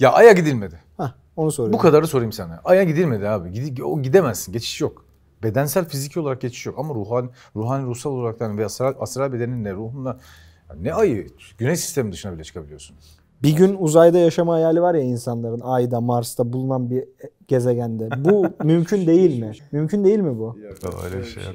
Ya Ay'a gidilmedi. Heh, onu soruyorum. Bu kadarı sorayım sana. Ay'a gidilmedi abi. Gid o gidemezsin. Geçiş yok. Bedensel fiziki olarak geçiş yok ama ruhan ruhani, ruhsal olarak ve hani astral, astral bedeninle ruhunla ne ayı güneş sistemi dışına bile çıkabiliyorsun. Bir gün uzayda yaşama hayali var ya insanların Ay'da, Mars'ta bulunan bir gezegende. Bu mümkün değil mi? Mümkün değil mi bu? Yok, öyle şey yok.